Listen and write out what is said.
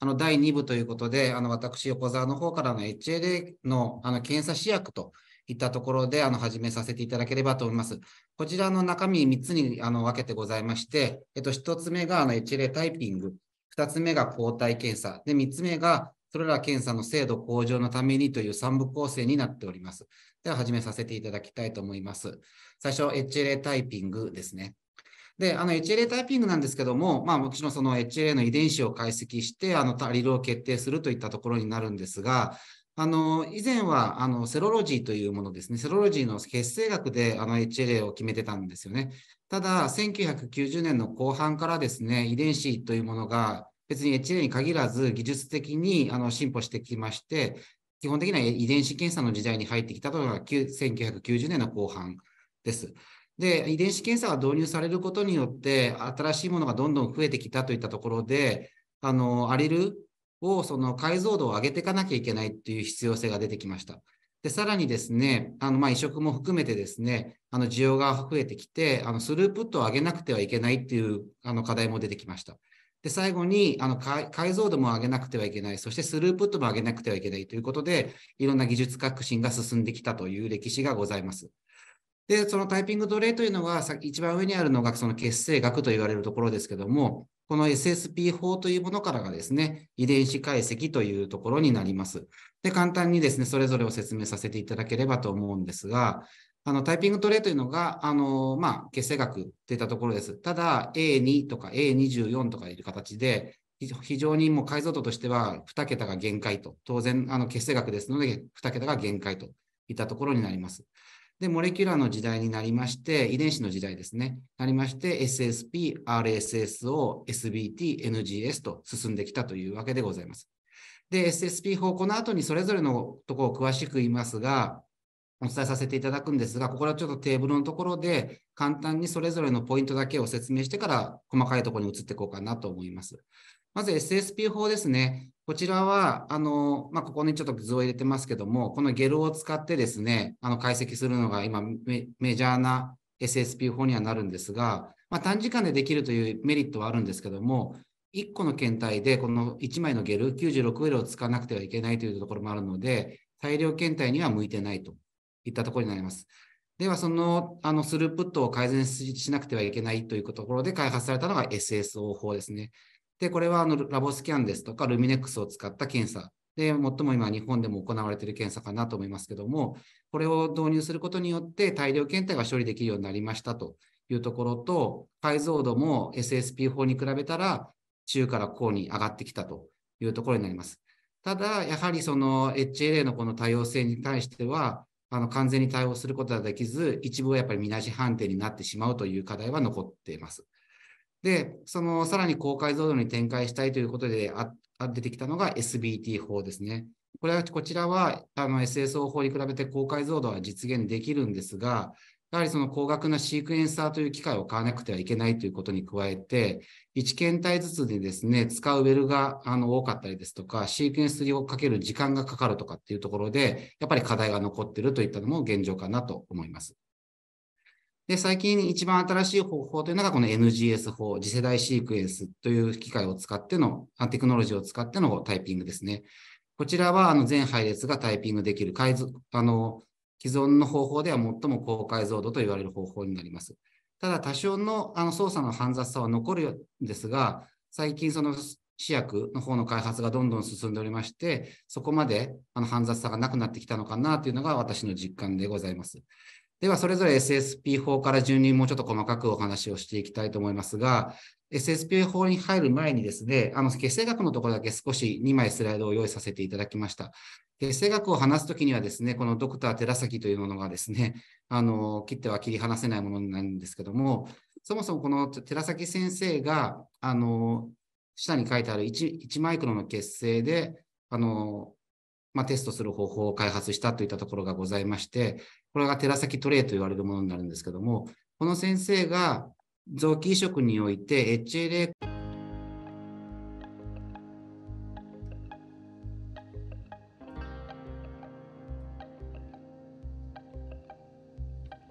あの第2部ということで、あの私、横澤の方からの HLA のあの検査試薬といったところであの始めさせていただければと思います。こちらの中身3つにあの分けてございまして、えっと、1つ目があの HLA タイピング、2つ目が抗体検査、で3つ目がそれら検査の精度向上のためにという3部構成になっております。では始めさせていただきたいと思います。最初、HLA タイピングですね。で、あの HLA タイピングなんですけども、まあもちろんその HLA の遺伝子を解析して、あのリルを決定するといったところになるんですが、あの、以前は、あの、セロロジーというものですね。セロロジーの血清学で、あの、HLA を決めてたんですよね。ただ、1990年の後半からですね、遺伝子というものが、別に HLA に限らず、技術的に、あの、進歩してきまして、基本的には遺伝子検査の時代に入ってきたとのが、1990年の後半です。で、遺伝子検査が導入されることによって、新しいものがどんどん増えてきたといったところで、あの、アリルをその解像度を上げていかなきゃいけないっていう必要性が出てきました。で、さらにですね、あの、まあ、移植も含めてですね、あの、需要が増えてきて、あの、スループットを上げなくてはいけないっていう、あの、課題も出てきました。で、最後に、あの、解像度も上げなくてはいけない、そしてスループットも上げなくてはいけないということで、いろんな技術革新が進んできたという歴史がございます。で、そのタイピング奴隷というのは、一番上にあるのが、その血清学と言われるところですけども、この SSP 法というものからがですね、遺伝子解析というところになります。で、簡単にですね、それぞれを説明させていただければと思うんですが、あのタイピングトレイというのが、あのまあ、血清学といったところです。ただ、A2 とか A24 とかいう形で、非常にもう解像度としては2桁が限界と、当然、あの血清学ですので、2桁が限界といったところになります。で、モレキュラーの時代になりまして、遺伝子の時代ですね、なりまして、SSP、RSSO、SBT、NGS と進んできたというわけでございます。で、SSP 法、この後にそれぞれのところを詳しく言いますが、お伝えさせていただくんですが、ここはちょっとテーブルのところで、簡単にそれぞれのポイントだけを説明してから、細かいところに移っていこうかなと思います。まず SSP 法ですね。こちらは、あの、まあ、ここにちょっと図を入れてますけども、このゲルを使ってですね、あの解析するのが今メ、メジャーな SSP 法にはなるんですが、まあ、短時間でできるというメリットはあるんですけども、1個の検体でこの1枚のゲル、96ウェルを使わなくてはいけないというところもあるので、大量検体には向いてないといったところになります。では、そのあのスループットを改善しなくてはいけないというところで開発されたのが SSO 法ですね。で、これはあのラボスキャンですとかルミネックスを使った検査で、最も今日本でも行われている検査かなと思いますけども、これを導入することによって大量検体が処理できるようになりましたというところと、解像度も SSP 法に比べたら中から高に上がってきたというところになります。ただ、やはりその HLA のこの多様性に対しては、あの完全に対応することができず、一部はやっぱりみなし判定になってしまうという課題は残っています。で、そのさらに高解像度に展開したいということで出てきたのが SBT 法ですね。これはこちらはあの SSO 法に比べて高解像度は実現できるんですが、やはりその高額なシークエンサーという機械を買わなくてはいけないということに加えて、1検体ずつでですね、使うウェルがあの多かったりですとか、シークエンスをかける時間がかかるとかっていうところで、やっぱり課題が残っているといったのも現状かなと思います。で、最近一番新しい方法というのがこの NGS 法、次世代シークエンスという機械を使っての、テクノロジーを使ってのタイピングですね。こちらはあの全配列がタイピングできる解像、あの、既存の方法では最も高解像度と言われる方法になります。ただ、多少のあの操作の煩雑さは残るんですが、最近、その試薬の方の開発がどんどん進んでおりまして、そこまであの煩雑さがなくなってきたのかなというのが私の実感でございます。では、それぞれ SSP 法から順にもうちょっと細かくお話をしていきたいと思いますが、SSPA 法に入る前にですね、あの、学成額のところだけ少し2枚スライドを用意させていただきました。血成額を話すときにはですね、このドクター寺崎というものがですね、あの、切っては切り離せないものになるんですけども、そもそもこの寺崎先生が、あの、下に書いてある 1, 1マイクロの結成で、あの、まあ、テストする方法を開発したといったところがございまして、これが寺崎トレイと言われるものになるんですけども、この先生が臓器移植において HLA